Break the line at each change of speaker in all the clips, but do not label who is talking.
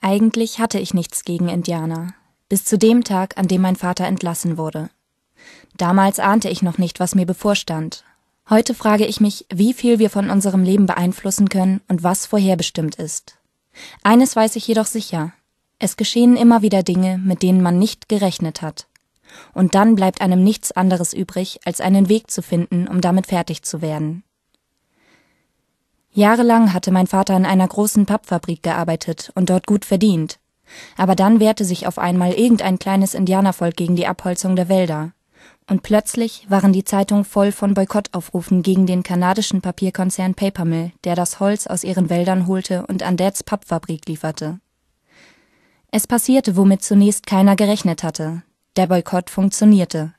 Eigentlich hatte ich nichts gegen Indianer, bis zu dem Tag, an dem mein Vater entlassen wurde. Damals ahnte ich noch nicht, was mir bevorstand. Heute frage ich mich, wie viel wir von unserem Leben beeinflussen können und was vorherbestimmt ist. Eines weiß ich jedoch sicher. Es geschehen immer wieder Dinge, mit denen man nicht gerechnet hat. Und dann bleibt einem nichts anderes übrig, als einen Weg zu finden, um damit fertig zu werden. Jahrelang hatte mein Vater in einer großen Pappfabrik gearbeitet und dort gut verdient. Aber dann wehrte sich auf einmal irgendein kleines Indianervolk gegen die Abholzung der Wälder. Und plötzlich waren die Zeitungen voll von Boykottaufrufen gegen den kanadischen Papierkonzern Papermill, der das Holz aus ihren Wäldern holte und an Dads Pappfabrik lieferte. Es passierte, womit zunächst keiner gerechnet hatte. Der Boykott funktionierte.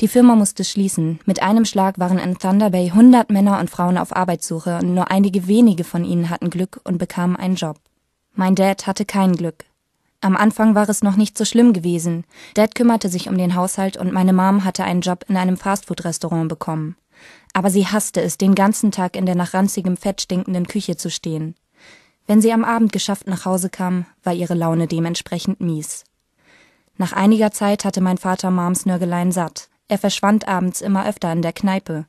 Die Firma musste schließen. Mit einem Schlag waren in Thunder Bay 100 Männer und Frauen auf Arbeitssuche und nur einige wenige von ihnen hatten Glück und bekamen einen Job. Mein Dad hatte kein Glück. Am Anfang war es noch nicht so schlimm gewesen. Dad kümmerte sich um den Haushalt und meine Mom hatte einen Job in einem Fastfood-Restaurant bekommen. Aber sie hasste es, den ganzen Tag in der nach ranzigem Fett stinkenden Küche zu stehen. Wenn sie am Abend geschafft nach Hause kam, war ihre Laune dementsprechend mies. Nach einiger Zeit hatte mein Vater Mams Nörgeleien satt. Er verschwand abends immer öfter in der Kneipe.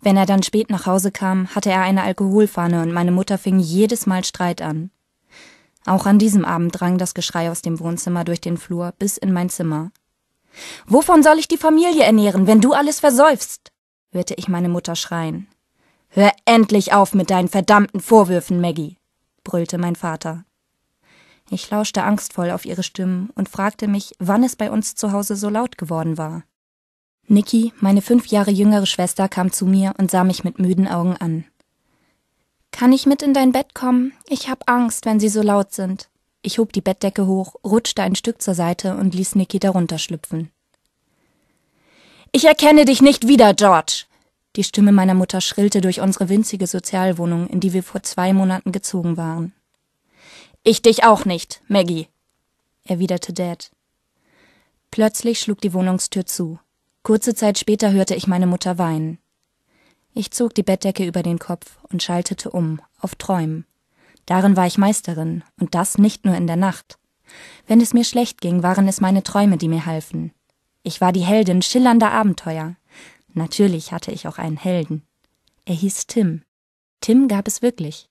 Wenn er dann spät nach Hause kam, hatte er eine Alkoholfahne und meine Mutter fing jedes Mal Streit an. Auch an diesem Abend drang das Geschrei aus dem Wohnzimmer durch den Flur bis in mein Zimmer. Wovon soll ich die Familie ernähren, wenn du alles versäufst? hörte ich meine Mutter schreien. Hör endlich auf mit deinen verdammten Vorwürfen, Maggie, brüllte mein Vater. Ich lauschte angstvoll auf ihre Stimmen und fragte mich, wann es bei uns zu Hause so laut geworden war. Niki, meine fünf Jahre jüngere Schwester, kam zu mir und sah mich mit müden Augen an. Kann ich mit in dein Bett kommen? Ich hab Angst, wenn sie so laut sind. Ich hob die Bettdecke hoch, rutschte ein Stück zur Seite und ließ Niki darunter schlüpfen. Ich erkenne dich nicht wieder, George! Die Stimme meiner Mutter schrillte durch unsere winzige Sozialwohnung, in die wir vor zwei Monaten gezogen waren. Ich dich auch nicht, Maggie, erwiderte Dad. Plötzlich schlug die Wohnungstür zu. Kurze Zeit später hörte ich meine Mutter weinen. Ich zog die Bettdecke über den Kopf und schaltete um, auf Träumen. Darin war ich Meisterin, und das nicht nur in der Nacht. Wenn es mir schlecht ging, waren es meine Träume, die mir halfen. Ich war die Heldin schillernder Abenteuer. Natürlich hatte ich auch einen Helden. Er hieß Tim. Tim gab es wirklich.